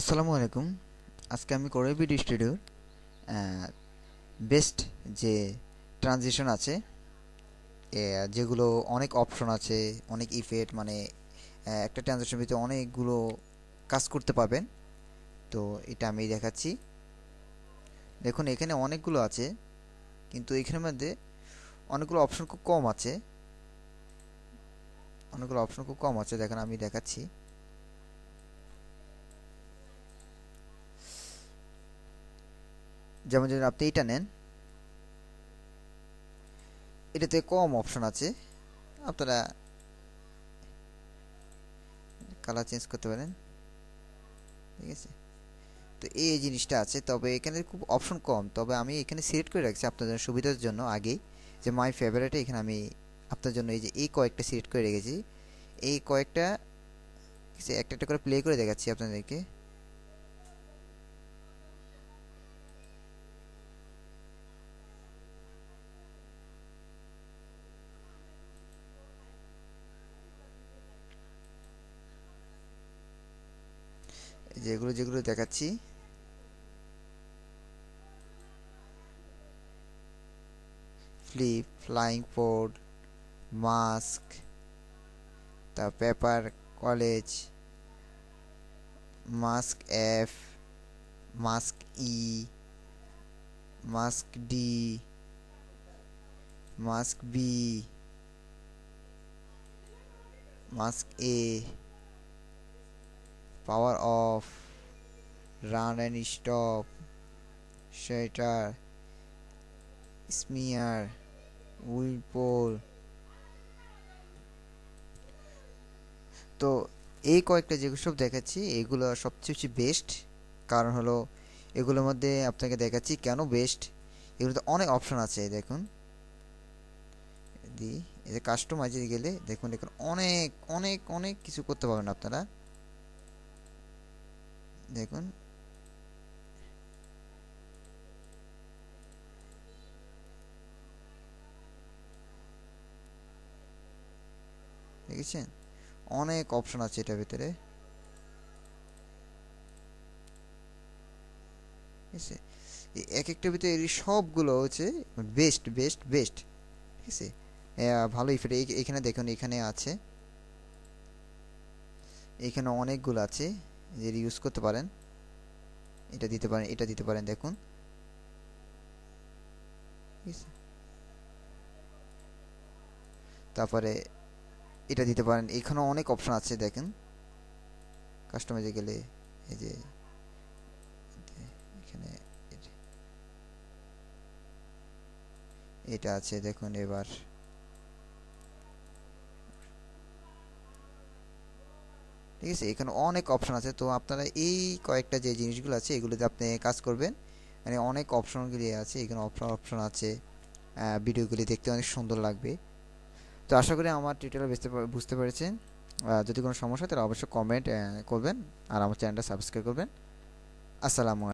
আসসালামু আলাইকুম আজকে আমি করে ভিডিও স্টুডিওর বেস্ট যে ট্রানজিশন আছে যেগুলো অনেক অপশন আছে অনেক ইফেক্ট মানে একটা ট্রানজিশন ভিতরে অনেকগুলো কাজ করতে পাবেন তো এটা আমি দেখাচ্ছি দেখুন এখানে অনেকগুলো আছে কিন্তু এখানের মধ্যে অনেকগুলো অপশন খুব কম আছে অনেকগুলো অপশন খুব কম আছে দেখেন আমি দেখাচ্ছি যেমন যদি আপনি এটা নেন এটাতে কম অপশন আছে আপনারা কালার চেঞ্জ করতে পারেন ঠিক আছে তো এই জিনিসটা আছে তবে এখানে খুব অপশন কম তবে আমি এখানে সিলেক্ট করে রাখছি আপনাদের সুবিধার জন্য আগে যে মাই ফেভারিটে এখানে আমি আপনার জন্য এই যে এই কয়েকটা সিলেক্ট করে রেখেছি এই কয়েকটা একটা একটা করে প্লে করে দেখাচ্ছি আপনাদেরকে যেগুলো যেগুলো দেখাচ্ছি ফ্লিপ ফ্লাইং পোর্ট মাস্ক তা paper collage mask F mask E mask D mask B mask A power of run and stop setter smear উইলপোল তো এই কয়েকটা যেগুলো সব দেখাচ্ছি এগুলো সবচেয়ে বেশি বেস্ট কারণ হলো এগুলোর মধ্যে আপনাকে দেখাচ্ছি কেন বেস্ট এগুলোতে অনেক অপশান আছে দেখুন দি এই যে কাস্টমাইজে গেলে দেখুন এখানে অনেক অনেক অনেক কিছু করতে পারবেন আপনারা দেখুন দেখেছেন অনেক অপশন আছে এটার ভিতরে এক একটা ভিতরে সবগুলো হচ্ছে বেস্ট বেস্ট বেস্ট ঠিক আছে ভালো ইফেক্ট এখানে দেখুন এখানে আছে এখানে অনেকগুলো আছে যে ইউজ করতে পারেন এটা দিতে পারেন এটা দিতে পারেন দেখুন তারপরে এটা দিতে পারেন এখানেও অনেক অপশন আছে দেখেন কাস্টমাইজে গেলে এই যে এখানে এটা আছে দেখুন এবার ঠিক আছে এখানে অনেক অপশান আছে তো আপনারা এই কয়েকটা যে জিনিসগুলো আছে এগুলোতে আপনি কাজ করবেন মানে অনেক অপশনগুলি আছে এখানে অপশান অপশন আছে ভিডিওগুলি দেখতে অনেক সুন্দর লাগবে তো আশা করি আমার টিউটোরিয়াল বুঝতে বুঝতে পেরেছেন যদি কোনো সমস্যা তাহলে অবশ্যই কমেন্ট করবেন আর আমার চ্যানেলটা সাবস্ক্রাইব করবেন আসসালামু